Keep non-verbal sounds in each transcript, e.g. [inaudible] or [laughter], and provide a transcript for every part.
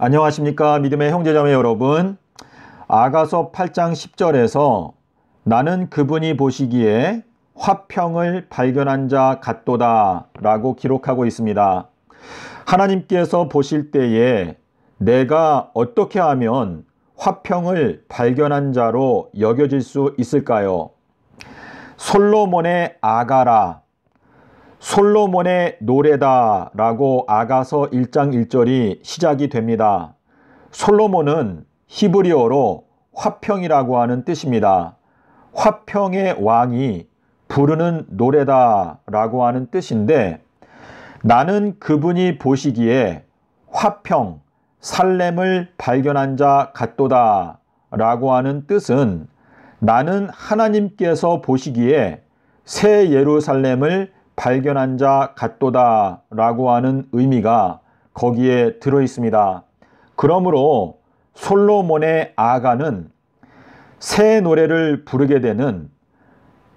안녕하십니까 믿음의 형제자매 여러분 아가서 8장 10절에서 나는 그분이 보시기에 화평을 발견한 자 같도다 라고 기록하고 있습니다. 하나님께서 보실 때에 내가 어떻게 하면 화평을 발견한 자로 여겨질 수 있을까요? 솔로몬의 아가라 솔로몬의 노래다 라고 아가서 1장 1절이 시작이 됩니다. 솔로몬은 히브리어로 화평이라고 하는 뜻입니다. 화평의 왕이 부르는 노래다 라고 하는 뜻인데 나는 그분이 보시기에 화평, 살렘을 발견한 자 같도다 라고 하는 뜻은 나는 하나님께서 보시기에 새 예루살렘을 발견한 자갓도다 라고 하는 의미가 거기에 들어 있습니다. 그러므로 솔로몬의 아가는 새 노래를 부르게 되는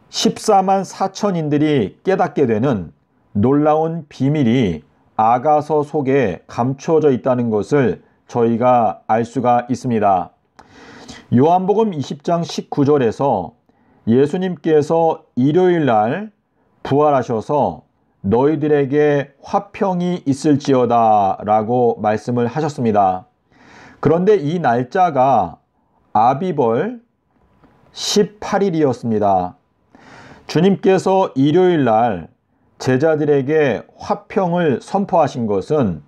14만 4천인들이 깨닫게 되는 놀라운 비밀이 아가서 속에 감추어져 있다는 것을 저희가 알 수가 있습니다. 요한복음 20장 19절에서 예수님께서 일요일 날 부활하셔서 너희들에게 화평이 있을지어다 라고 말씀을 하셨습니다. 그런데 이 날짜가 아비벌 18일이었습니다. 주님께서 일요일 날 제자들에게 화평을 선포하신 것은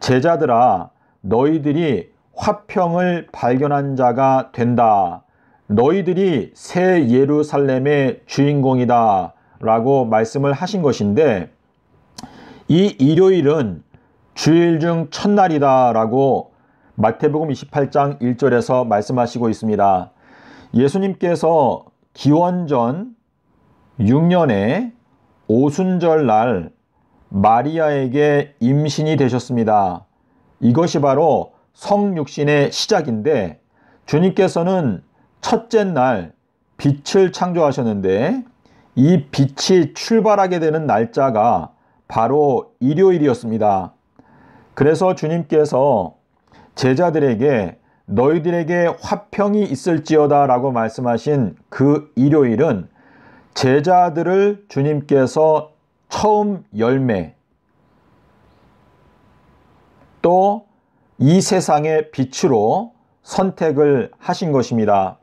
제자들아 너희들이 화평을 발견한 자가 된다. 너희들이 새 예루살렘의 주인공이다. 라고 말씀을 하신 것인데 이 일요일은 주일 중 첫날이다 라고 마태복음 28장 1절에서 말씀하시고 있습니다. 예수님께서 기원전 6년에 오순절 날 마리아에게 임신이 되셨습니다. 이것이 바로 성육신의 시작인데 주님께서는 첫째 날 빛을 창조하셨는데 이 빛이 출발하게 되는 날짜가 바로 일요일이었습니다. 그래서 주님께서 제자들에게 너희들에게 화평이 있을지어다 라고 말씀하신 그 일요일은 제자들을 주님께서 처음 열매 또 이 세상의 빛으로 선택을 하신 것입니다.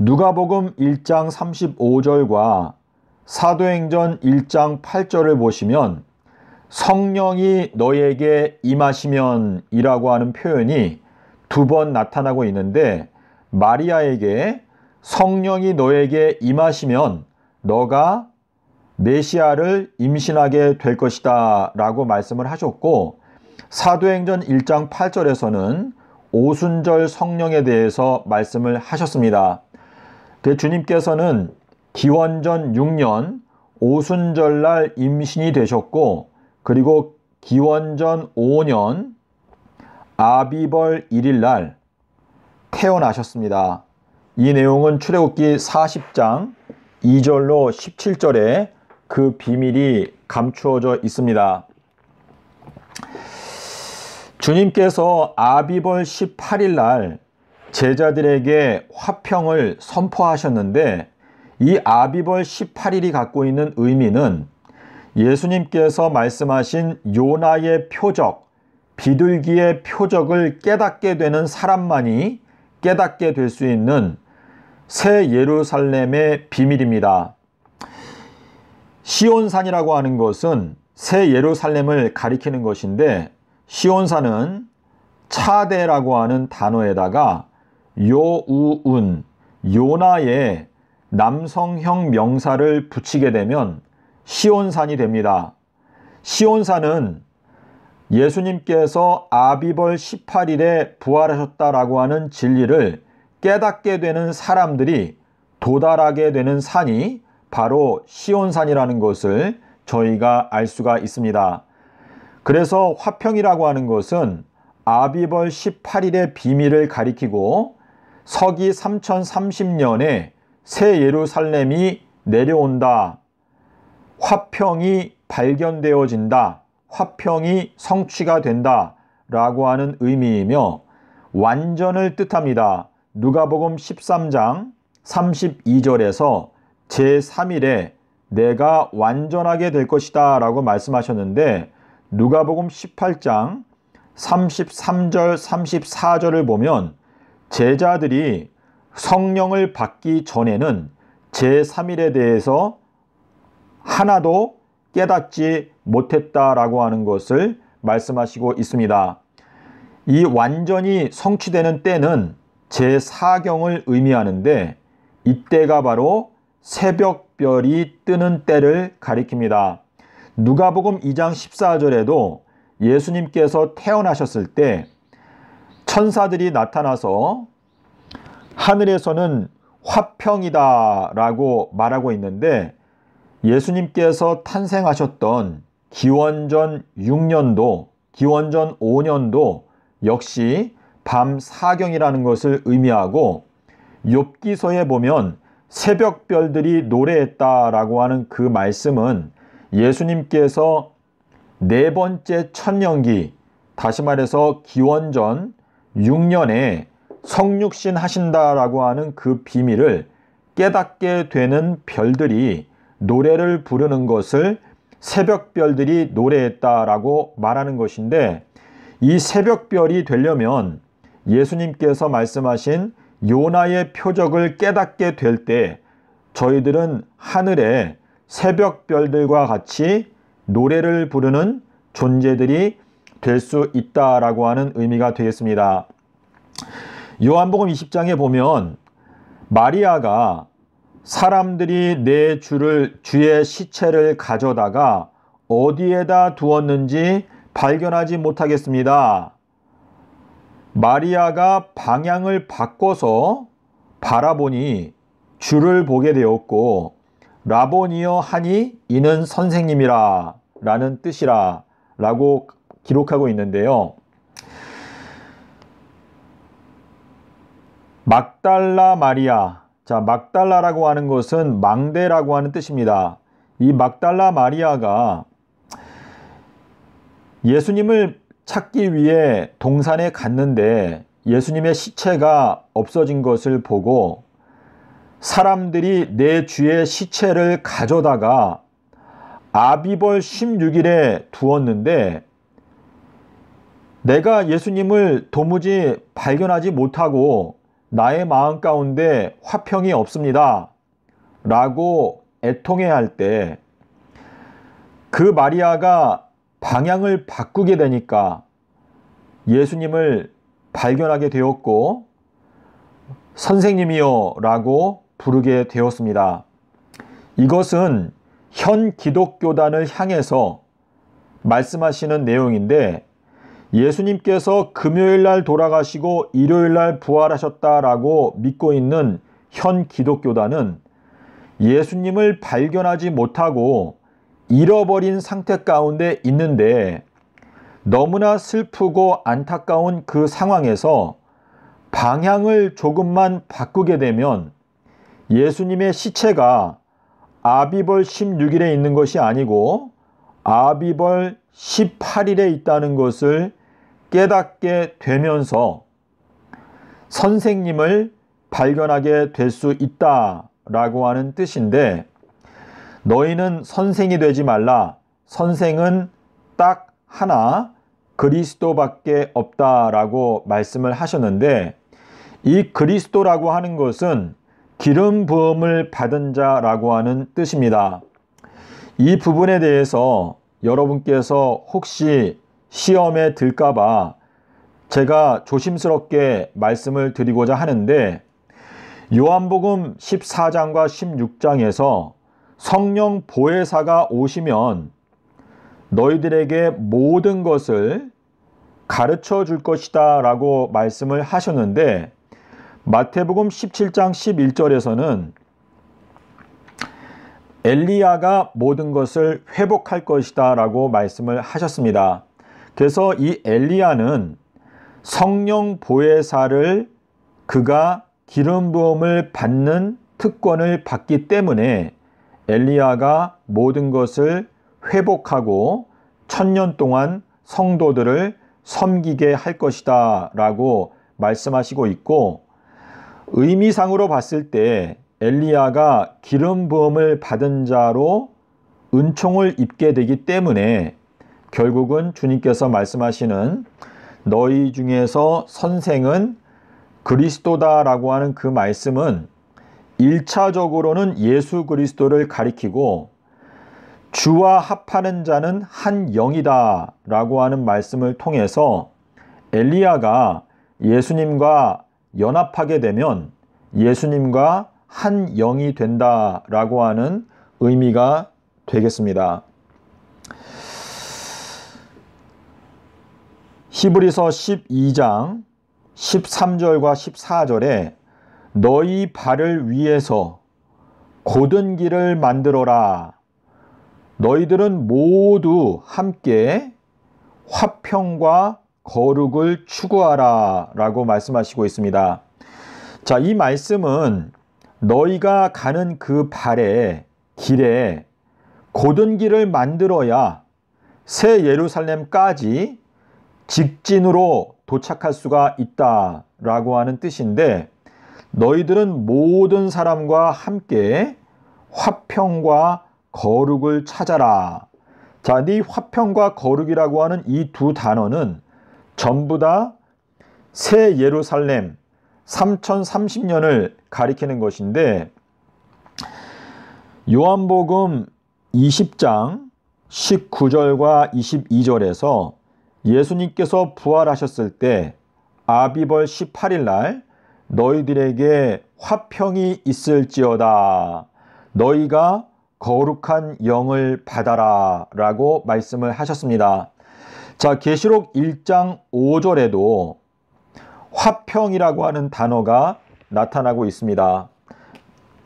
누가복음 1장 35절과 사도행전 1장 8절을 보시면 성령이 너에게 임하시면 이라고 하는 표현이 두 번 나타나고 있는데 마리아에게 성령이 너에게 임하시면 너가 메시아를 임신하게 될 것이다 라고 말씀을 하셨고 사도행전 1장 8절에서는 오순절 성령에 대해서 말씀을 하셨습니다. 그 주님께서는 기원전 6년 오순절날 임신이 되셨고 그리고 기원전 5년 아비벌 1일날 태어나셨습니다. 이 내용은 출애굽기 40장 2절로 17절에 그 비밀이 감추어져 있습니다. 주님께서 아비벌 18일 날 제자들에게 화평을 선포하셨는데 이 아비벌 18일이 갖고 있는 의미는 예수님께서 말씀하신 요나의 표적, 비둘기의 표적을 깨닫게 되는 사람만이 깨닫게 될 수 있는 새 예루살렘의 비밀입니다. 시온산이라고 하는 것은 새 예루살렘을 가리키는 것인데 시온산은 차대라고 하는 단어에다가 요우운 요나의 남성형 명사를 붙이게 되면 시온산이 됩니다. 시온산은 예수님께서 아비벌 18일에 부활하셨다라고 하는 진리를 깨닫게 되는 사람들이 도달하게 되는 산이 바로 시온산이라는 것을 저희가 알 수가 있습니다. 그래서 화평이라고 하는 것은 아비벌 18일의 비밀을 가리키고 서기 3030년에 새 예루살렘이 내려온다. 화평이 발견되어진다. 화평이 성취가 된다. 라고 하는 의미이며 완전을 뜻합니다. 누가복음 13장 32절에서 제3일에 내가 완전하게 될 것이다 라고 말씀하셨는데 누가복음 18장 33절 34절을 보면 제자들이 성령을 받기 전에는 제3일에 대해서 하나도 깨닫지 못했다라고 하는 것을 말씀하시고 있습니다. 이 완전히 성취되는 때는 제4경을 의미하는데 이때가 바로 새벽별이 뜨는 때를 가리킵니다. 누가복음 2장 14절에도 예수님께서 태어나셨을 때 천사들이 나타나서 하늘에서는 화평이다 라고 말하고 있는데 예수님께서 탄생하셨던 기원전 6년도, 기원전 5년도 역시 밤 사경이라는 것을 의미하고 욥기서에 보면 새벽별들이 노래했다라고 하는 그 말씀은 예수님께서 네 번째 천년기, 다시 말해서 기원전 6년에 성육신 하신다라고 하는 그 비밀을 깨닫게 되는 별들이 노래를 부르는 것을 새벽별들이 노래했다라고 말하는 것인데 이 새벽별이 되려면 예수님께서 말씀하신 요나의 표적을 깨닫게 될 때 저희들은 하늘에 새벽별들과 같이 노래를 부르는 존재들이 될 수 있다라고 하는 의미가 되겠습니다. 요한복음 20장에 보면 마리아가 사람들이 내 주를 주의 시체를 가져다가 어디에다 두었는지 발견하지 못하겠습니다. 마리아가 방향을 바꿔서 바라보니 주를 보게 되었고 라보니어 하니 이는 선생님이라 라는 뜻이라 라고 기록하고 있는데요. 막달라 마리아. 자, 막달라라고 하는 것은 망대라고 하는 뜻입니다. 이 막달라 마리아가 예수님을 찾기 위해 동산에 갔는데 예수님의 시체가 없어진 것을 보고 사람들이 내 주의 시체를 가져다가 아비벌 16일에 두었는데 내가 예수님을 도무지 발견하지 못하고 나의 마음 가운데 화평이 없습니다. 라고 애통해 할 때 그 마리아가 방향을 바꾸게 되니까 예수님을 발견하게 되었고 선생님이여 라고 부르게 되었습니다. 이것은 현 기독교단을 향해서 말씀하시는 내용인데 예수님께서 금요일 날 돌아가시고 일요일 날 부활하셨다라고 믿고 있는 현 기독교단은 예수님을 발견하지 못하고 잃어버린 상태 가운데 있는데 너무나 슬프고 안타까운 그 상황에서 방향을 조금만 바꾸게 되면 예수님의 시체가 아비벌 16일에 있는 것이 아니고 아비벌 18일에 있다는 것을 깨닫게 되면서 선생님을 발견하게 될 수 있다 라고 하는 뜻인데 너희는 선생이 되지 말라. 선생은 딱 하나 그리스도밖에 없다 라고 말씀을 하셨는데 이 그리스도라고 하는 것은 기름 부음을 받은 자라고 하는 뜻입니다. 이 부분에 대해서 여러분께서 혹시 시험에 들까봐 제가 조심스럽게 말씀을 드리고자 하는데 요한복음 14장과 16장에서 성령 보혜사가 오시면 너희들에게 모든 것을 가르쳐 줄 것이다 라고 말씀을 하셨는데 마태복음 17장 11절에서는 엘리야가 모든 것을 회복할 것이다 라고 말씀을 하셨습니다. 그래서 이 엘리야는 성령 보혜사를 그가 기름 부음을 받는 특권을 받기 때문에 엘리야가 모든 것을 회복하고 천년 동안 성도들을 섬기게 할 것이다 라고 말씀하시고 있고 의미상으로 봤을 때 엘리야가 기름 부음을 받은 자로 은총을 입게 되기 때문에 결국은 주님께서 말씀하시는 너희 중에서 선생은 그리스도다라고 하는 그 말씀은 1차적으로는 예수 그리스도를 가리키고 주와 합하는 자는 한 영이다 라고 하는 말씀을 통해서 엘리야가 예수님과 연합하게 되면 예수님과 한 영이 된다 라고 하는 의미가 되겠습니다. 히브리서 12장 13절과 14절에 너희 발을 위해서 고든 길을 만들어라. 너희들은 모두 함께 화평과 거룩을 추구하라. 라고 말씀하시고 있습니다. 자, 이 말씀은 너희가 가는 그 발에, 길에 고든 길을 만들어야 새 예루살렘까지 직진으로 도착할 수가 있다 라고 하는 뜻인데 너희들은 모든 사람과 함께 화평과 거룩을 찾아라. 자, 네 화평과 거룩이라고 하는 이 두 단어는 전부 다 새 예루살렘 3030년을 가리키는 것인데 요한복음 20장 19절과 22절에서 예수님께서 부활하셨을 때 아비벌 18일 날 너희들에게 화평이 있을지어다. 너희가 거룩한 영을 받아라. 라고 말씀을 하셨습니다. 자, 계시록 1장 5절에도 화평이라고 하는 단어가 나타나고 있습니다.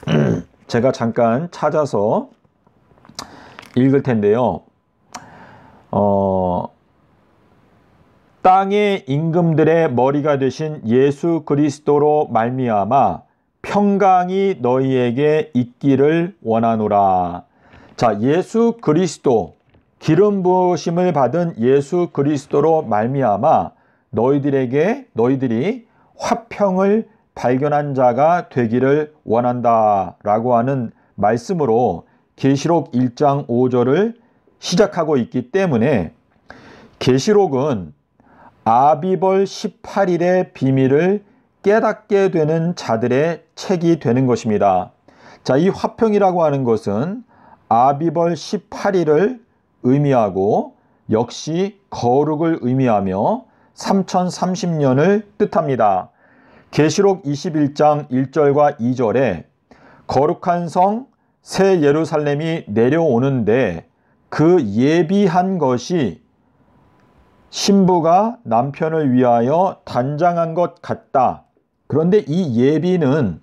[clears throat] 제가 잠깐 찾아서 읽을 텐데요. 어, 땅의 임금들의 머리가 되신 예수 그리스도로 말미암아 평강이 너희에게 있기를 원하노라. 자, 예수 그리스도 기름 부으심을 받은 예수 그리스도로 말미암아 너희들에게 너희들이 화평을 발견한 자가 되기를 원한다라고 하는 말씀으로 계시록 1장 5절을 시작하고 있기 때문에 계시록은 아비벌 18일의 비밀을 깨닫게 되는 자들의 책이 되는 것입니다. 자, 이 화평이라고 하는 것은 아비벌 18일을 의미하고 역시 거룩을 의미하며 3030년을 뜻합니다. 계시록 21장 1절과 2절에 거룩한 성 새 예루살렘이 내려오는데 그 예비한 것이 신부가 남편을 위하여 단장한 것 같다. 그런데 이 예비는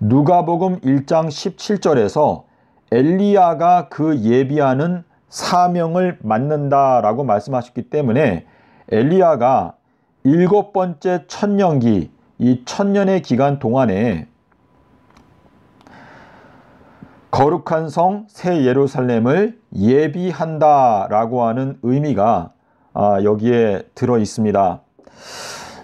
누가복음 1장 17절에서 엘리야가 그 예비하는 사명을 맡는다라고 말씀하셨기 때문에 엘리야가 일곱 번째 천년기 이 천년의 기간 동안에 거룩한 성 새 예루살렘을 예비한다라고 하는 의미가 아, 여기에 들어 있습니다.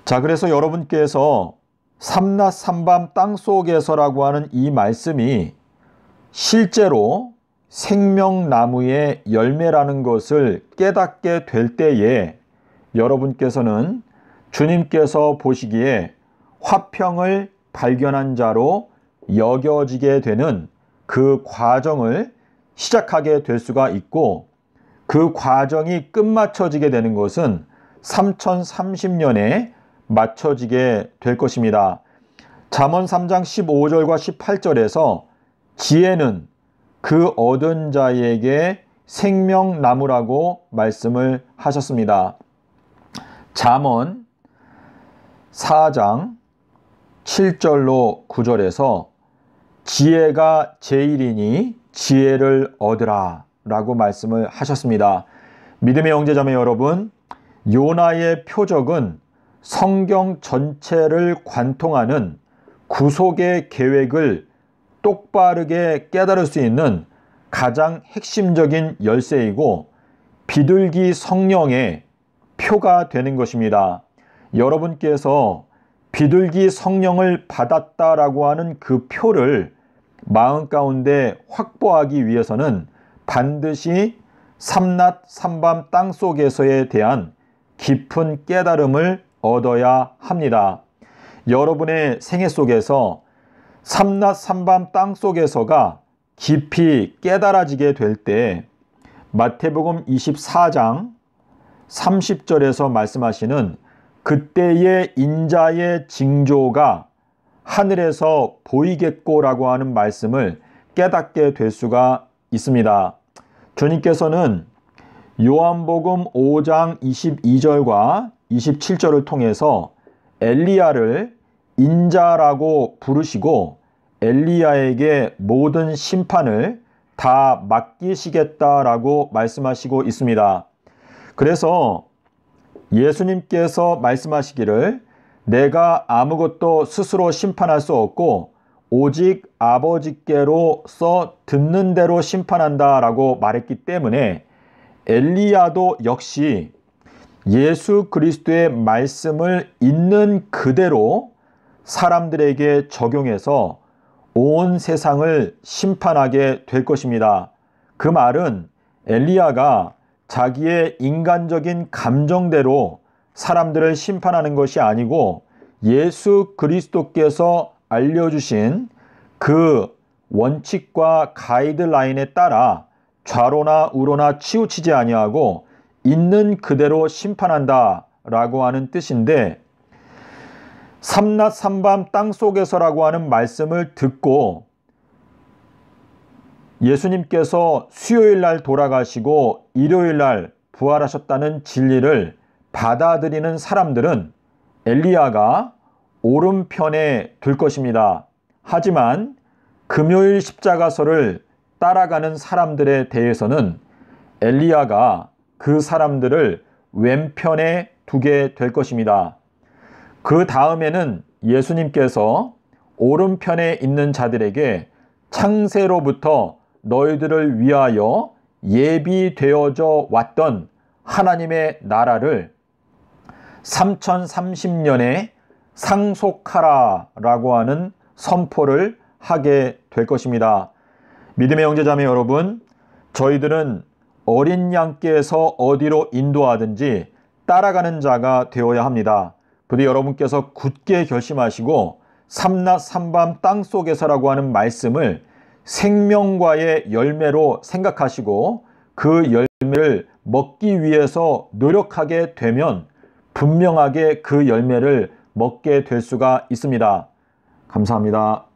자, 그래서 여러분께서 삼낮 삼밤 땅 속에서라고 하는 이 말씀이 실제로 생명나무의 열매라는 것을 깨닫게 될 때에 여러분께서는 주님께서 보시기에 화평을 발견한 자로 여겨지게 되는 그 과정을 시작하게 될 수가 있고 그 과정이 끝마쳐지게 되는 것은 3030년에 맞춰지게 될 것입니다. 잠언 3장 15절과 18절에서 지혜는 그 얻은 자에게 생명나무라고 말씀을 하셨습니다. 잠언 4장 7절로 9절에서 지혜가 제일이니 지혜를 얻으라 라고 말씀을 하셨습니다. 믿음의 형제자매 여러분, 요나의 표적은 성경 전체를 관통하는 구속의 계획을 똑바르게 깨달을 수 있는 가장 핵심적인 열쇠이고 비둘기 성령의 표가 되는 것입니다. 여러분께서 비둘기 성령을 받았다라고 하는 그 표를 마음 가운데 확보하기 위해서는 반드시 삼낮 삼밤 땅 속에서에 대한 깊은 깨달음을 얻어야 합니다. 여러분의 생애 속에서 삼낮 삼밤 땅 속에서가 깊이 깨달아지게 될 때 마태복음 24장 30절에서 말씀하시는 그때의 인자의 징조가 하늘에서 보이겠고라고 하는 말씀을 깨닫게 될 수가 있습니다. 주님께서는 요한복음 5장 22절과 27절을 통해서 엘리야를 인자라고 부르시고 엘리야에게 모든 심판을 다 맡기시겠다라고 말씀하시고 있습니다. 그래서 예수님께서 말씀하시기를 내가 아무것도 스스로 심판할 수 없고 오직 아버지께로서 듣는 대로 심판한다라고 말했기 때문에 엘리야도 역시 예수 그리스도의 말씀을 있는 그대로 사람들에게 적용해서 온 세상을 심판하게 될 것입니다. 그 말은 엘리야가 자기의 인간적인 감정대로 사람들을 심판하는 것이 아니고 예수 그리스도께서 알려주신 그 원칙과 가이드라인에 따라 좌로나 우로나 치우치지 아니하고 있는 그대로 심판한다 라고 하는 뜻인데 삼낮 삼밤 땅속에서라고 하는 말씀을 듣고 예수님께서 수요일 날 돌아가시고 일요일 날 부활하셨다는 진리를 받아들이는 사람들은 엘리야가 오른편에 둘 것입니다. 하지만 금요일 십자가서를 따라가는 사람들에 대해서는 엘리야가 그 사람들을 왼편에 두게 될 것입니다. 그 다음에는 예수님께서 오른편에 있는 자들에게 창세로부터 너희들을 위하여 예비되어져 왔던 하나님의 나라를 3030년에 상속하라 라고 하는 선포를 하게 될 것입니다. 믿음의 형제자매 여러분, 저희들은 어린 양께서 어디로 인도하든지 따라가는 자가 되어야 합니다. 부디 여러분께서 굳게 결심하시고 삼낮 삼밤 땅 속에서라고 하는 말씀을 생명과의 열매로 생각하시고 그 열매를 먹기 위해서 노력하게 되면 분명하게 그 열매를 먹게 될 수가 있습니다. 감사합니다.